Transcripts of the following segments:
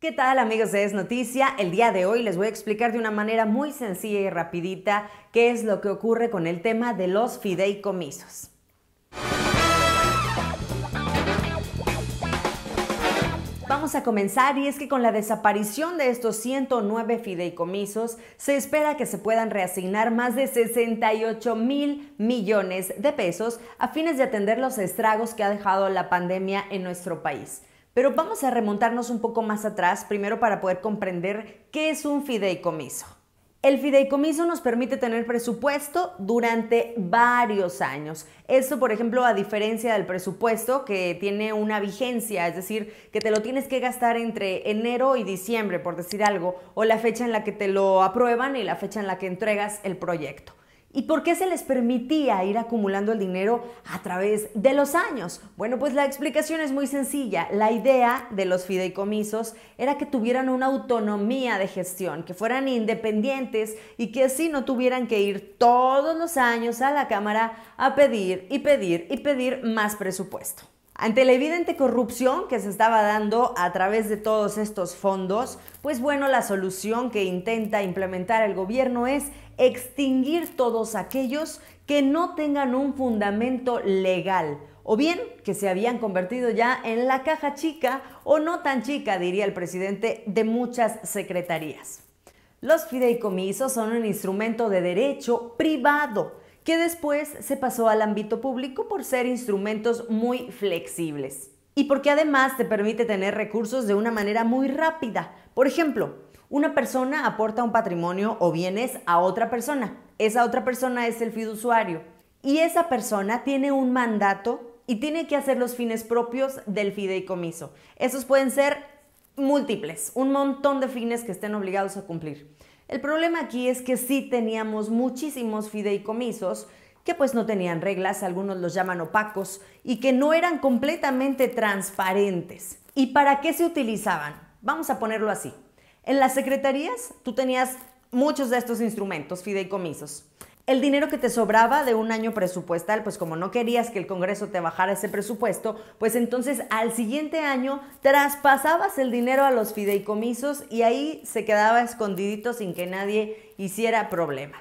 ¿Qué tal amigos de Es Noticia? El día de hoy les voy a explicar de una manera muy sencilla y rapidita qué es lo que ocurre con el tema de los fideicomisos. Vamos a comenzar y es que con la desaparición de estos 109 fideicomisos se espera que se puedan reasignar más de 68 mil millones de pesos a fines de atender los estragos que ha dejado la pandemia en nuestro país. Pero vamos a remontarnos un poco más atrás primero para poder comprender qué es un fideicomiso. El fideicomiso nos permite tener presupuesto durante varios años. Esto, por ejemplo, a diferencia del presupuesto que tiene una vigencia, es decir, que te lo tienes que gastar entre enero y diciembre, por decir algo, o la fecha en la que te lo aprueban y la fecha en la que entregas el proyecto. ¿Y por qué se les permitía ir acumulando el dinero a través de los años? Bueno, pues la explicación es muy sencilla. La idea de los fideicomisos era que tuvieran una autonomía de gestión, que fueran independientes y que así no tuvieran que ir todos los años a la Cámara a pedir y pedir y pedir más presupuesto. Ante la evidente corrupción que se estaba dando a través de todos estos fondos, pues bueno, la solución que intenta implementar el gobierno es extinguir todos aquellos que no tengan un fundamento legal o bien que se habían convertido ya en la caja chica o no tan chica, diría el presidente, de muchas secretarías. Los fideicomisos son un instrumento de derecho privado que después se pasó al ámbito público por ser instrumentos muy flexibles y porque además te permite tener recursos de una manera muy rápida. Por ejemplo, una persona aporta un patrimonio o bienes a otra persona. Esa otra persona es el fiduciario y esa persona tiene un mandato y tiene que hacer los fines propios del fideicomiso. Esos pueden ser múltiples, un montón de fines que estén obligados a cumplir. El problema aquí es que sí teníamos muchísimos fideicomisos que pues no tenían reglas, algunos los llaman opacos, y que no eran completamente transparentes. ¿Y para qué se utilizaban? Vamos a ponerlo así. En las secretarías tú tenías muchos de estos instrumentos, fideicomisos el dinero que te sobraba de un año presupuestal, pues como no querías que el Congreso te bajara ese presupuesto, pues entonces al siguiente año traspasabas el dinero a los fideicomisos y ahí se quedaba escondidito sin que nadie hiciera problema.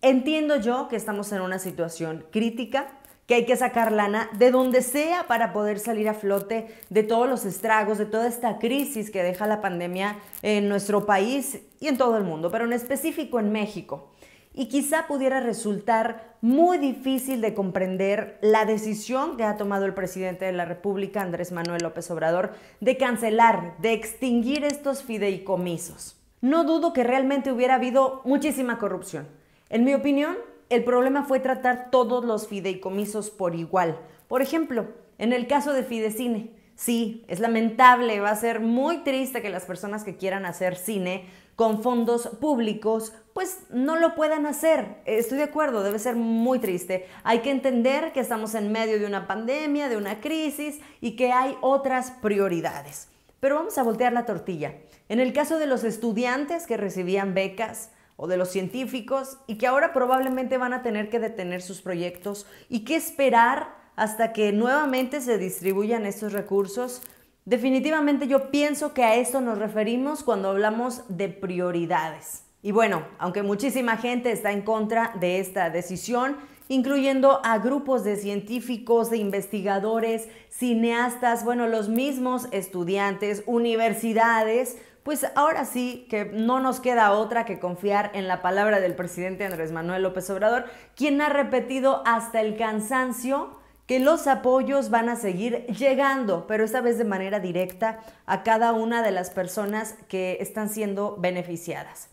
Entiendo yo que estamos en una situación crítica, que hay que sacar lana de donde sea para poder salir a flote de todos los estragos, de toda esta crisis que deja la pandemia en nuestro país y en todo el mundo, pero en específico en México y quizá pudiera resultar muy difícil de comprender la decisión que ha tomado el presidente de la República, Andrés Manuel López Obrador, de cancelar, de extinguir estos fideicomisos. No dudo que realmente hubiera habido muchísima corrupción. En mi opinión, el problema fue tratar todos los fideicomisos por igual. Por ejemplo, en el caso de Fidecine, Sí, es lamentable, va a ser muy triste que las personas que quieran hacer cine con fondos públicos, pues no lo puedan hacer. Estoy de acuerdo, debe ser muy triste. Hay que entender que estamos en medio de una pandemia, de una crisis y que hay otras prioridades. Pero vamos a voltear la tortilla. En el caso de los estudiantes que recibían becas o de los científicos y que ahora probablemente van a tener que detener sus proyectos y que esperar hasta que nuevamente se distribuyan estos recursos, Definitivamente yo pienso que a esto nos referimos cuando hablamos de prioridades. Y bueno, aunque muchísima gente está en contra de esta decisión, incluyendo a grupos de científicos, de investigadores, cineastas, bueno, los mismos estudiantes, universidades, pues ahora sí que no nos queda otra que confiar en la palabra del presidente Andrés Manuel López Obrador, quien ha repetido hasta el cansancio que los apoyos van a seguir llegando, pero esta vez de manera directa a cada una de las personas que están siendo beneficiadas.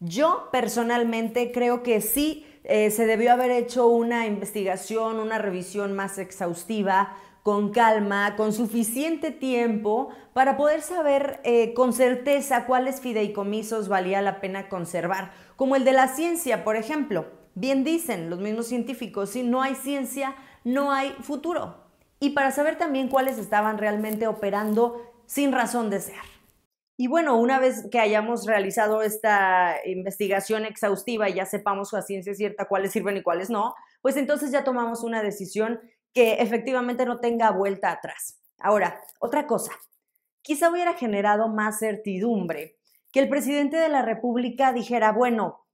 Yo personalmente creo que sí eh, se debió haber hecho una investigación, una revisión más exhaustiva, con calma, con suficiente tiempo para poder saber eh, con certeza cuáles fideicomisos valía la pena conservar, como el de la ciencia, por ejemplo. Bien dicen los mismos científicos, si no hay ciencia, no hay futuro. Y para saber también cuáles estaban realmente operando sin razón de ser. Y bueno, una vez que hayamos realizado esta investigación exhaustiva y ya sepamos a ciencia cierta cuáles sirven y cuáles no, pues entonces ya tomamos una decisión que efectivamente no tenga vuelta atrás. Ahora, otra cosa, quizá hubiera generado más certidumbre que el presidente de la República dijera, bueno,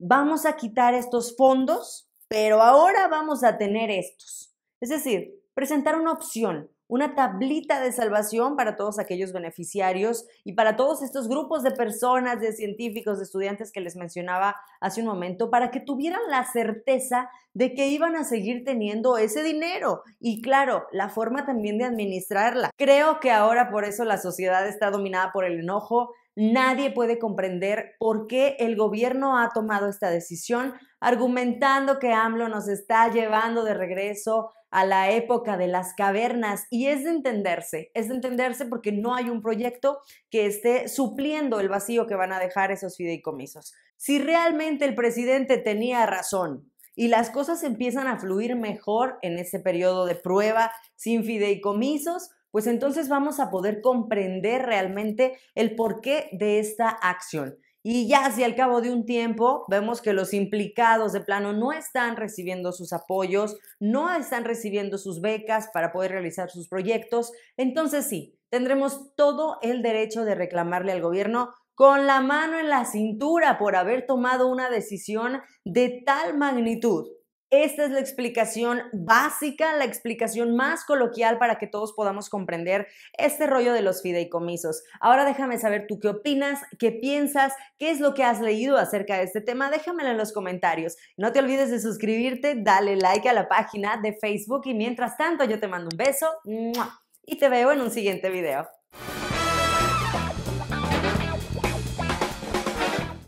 vamos a quitar estos fondos pero ahora vamos a tener estos. Es decir, presentar una opción, una tablita de salvación para todos aquellos beneficiarios y para todos estos grupos de personas, de científicos, de estudiantes que les mencionaba hace un momento, para que tuvieran la certeza de que iban a seguir teniendo ese dinero y claro, la forma también de administrarla. Creo que ahora por eso la sociedad está dominada por el enojo, Nadie puede comprender por qué el gobierno ha tomado esta decisión, argumentando que AMLO nos está llevando de regreso a la época de las cavernas y es de entenderse, es de entenderse porque no hay un proyecto que esté supliendo el vacío que van a dejar esos fideicomisos. Si realmente el presidente tenía razón y las cosas empiezan a fluir mejor en ese periodo de prueba sin fideicomisos, pues entonces vamos a poder comprender realmente el porqué de esta acción. Y ya si al cabo de un tiempo vemos que los implicados de plano no están recibiendo sus apoyos, no están recibiendo sus becas para poder realizar sus proyectos, entonces sí, tendremos todo el derecho de reclamarle al gobierno con la mano en la cintura por haber tomado una decisión de tal magnitud esta es la explicación básica, la explicación más coloquial para que todos podamos comprender este rollo de los fideicomisos. Ahora déjame saber tú qué opinas, qué piensas, qué es lo que has leído acerca de este tema. Déjamelo en los comentarios. No te olvides de suscribirte, dale like a la página de Facebook y mientras tanto yo te mando un beso y te veo en un siguiente video.